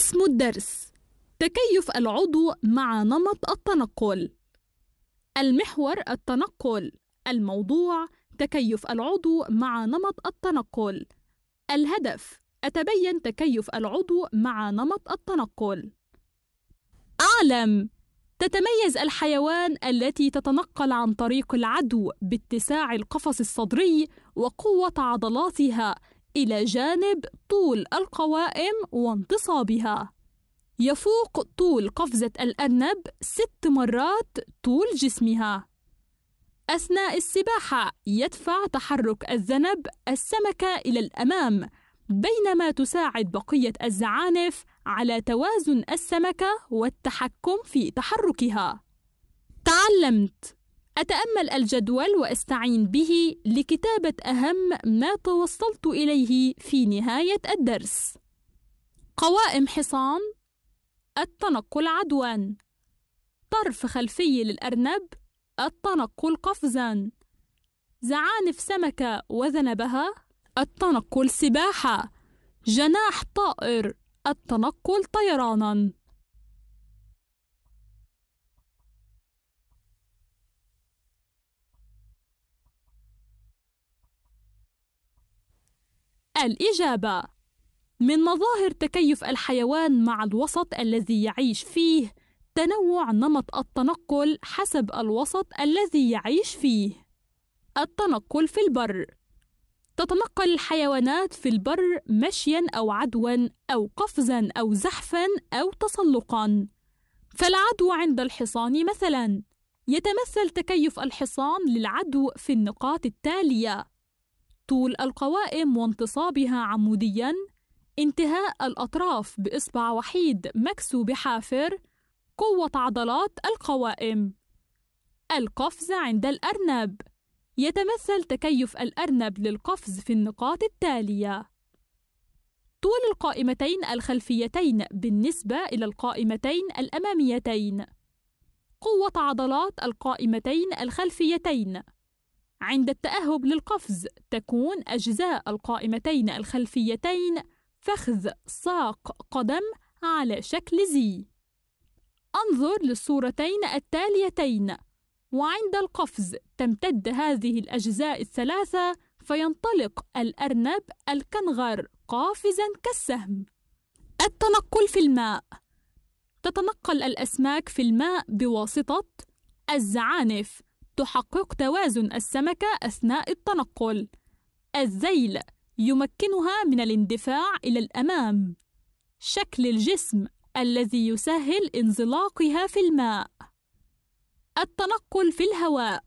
اسم الدرس تكيف العضو مع نمط التنقل المحور التنقل الموضوع تكيف العضو مع نمط التنقل الهدف أتبين تكيف العضو مع نمط التنقل أعلم تتميز الحيوان التي تتنقل عن طريق العدو باتساع القفص الصدري وقوة عضلاتها إلى جانب طول القوائم وانتصابها يفوق طول قفزة الأرنب ست مرات طول جسمها أثناء السباحة يدفع تحرك الذنب السمكة إلى الأمام بينما تساعد بقية الزعانف على توازن السمكة والتحكم في تحركها تعلمت أتأمل الجدول وأستعين به لكتابة أهم ما توصلت إليه في نهاية الدرس. قوائم حصان التنقل عدوان طرف خلفي للأرنب التنقل قفزا زعانف سمكة وذنبها التنقل سباحة جناح طائر التنقل طيرانا الإجابة من مظاهر تكيف الحيوان مع الوسط الذي يعيش فيه تنوع نمط التنقل حسب الوسط الذي يعيش فيه التنقل في البر تتنقل الحيوانات في البر مشيا أو عدوا أو قفزا أو زحفا أو تسلقا فالعدو عند الحصان مثلا يتمثل تكيف الحصان للعدو في النقاط التالية طول القوائم وانتصابها عموديا انتهاء الأطراف بإصبع وحيد مكسو بحافر قوة عضلات القوائم القفز عند الأرنب يتمثل تكيف الأرنب للقفز في النقاط التالية طول القائمتين الخلفيتين بالنسبة إلى القائمتين الأماميتين قوة عضلات القائمتين الخلفيتين عند التأهب للقفز تكون أجزاء القائمتين الخلفيتين فخذ ساق قدم على شكل زي انظر للصورتين التاليتين وعند القفز تمتد هذه الأجزاء الثلاثة فينطلق الأرنب الكنغر قافزا كالسهم التنقل في الماء تتنقل الأسماك في الماء بواسطة الزعانف تحقق توازن السمكة أثناء التنقل. الذيل يمكنها من الاندفاع إلى الأمام. شكل الجسم الذي يسهل انزلاقها في الماء. التنقل في الهواء.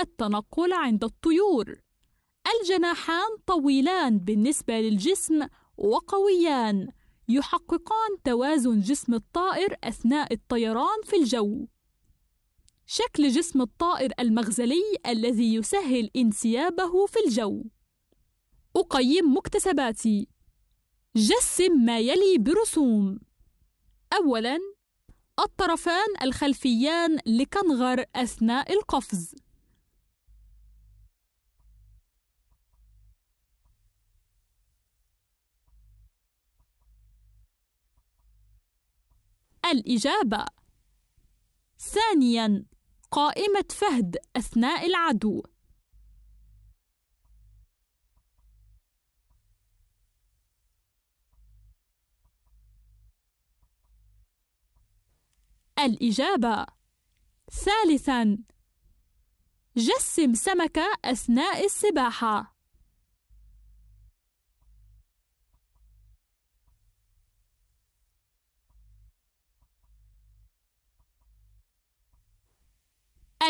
التنقل عند الطيور. الجناحان طويلان بالنسبة للجسم وقويان. يحققان توازن جسم الطائر أثناء الطيران في الجو. شكل جسم الطائر المغزلي الذي يسهل انسيابه في الجو أقيم مكتسباتي جسم ما يلي برسوم أولاً الطرفان الخلفيان لكنغر أثناء القفز الإجابة ثانياً قائمة فهد أثناء العدو الإجابة ثالثاً جسم سمكة أثناء السباحة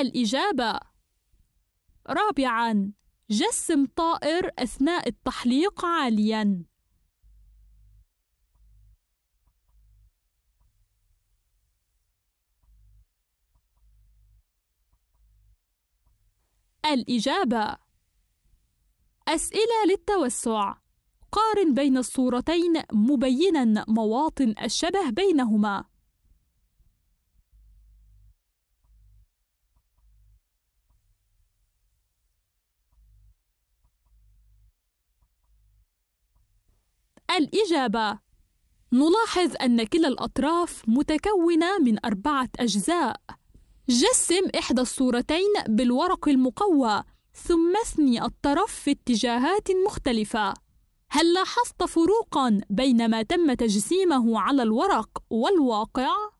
الإجابة رابعا جسم طائر أثناء التحليق عاليا الإجابة أسئلة للتوسع قارن بين الصورتين مبينا مواطن الشبه بينهما الإجابة نلاحظ أن كلا الأطراف متكونة من أربعة أجزاء جسم إحدى الصورتين بالورق المقوى ثم اثني الطرف في اتجاهات مختلفة هل لاحظت فروقا بين ما تم تجسيمه على الورق والواقع؟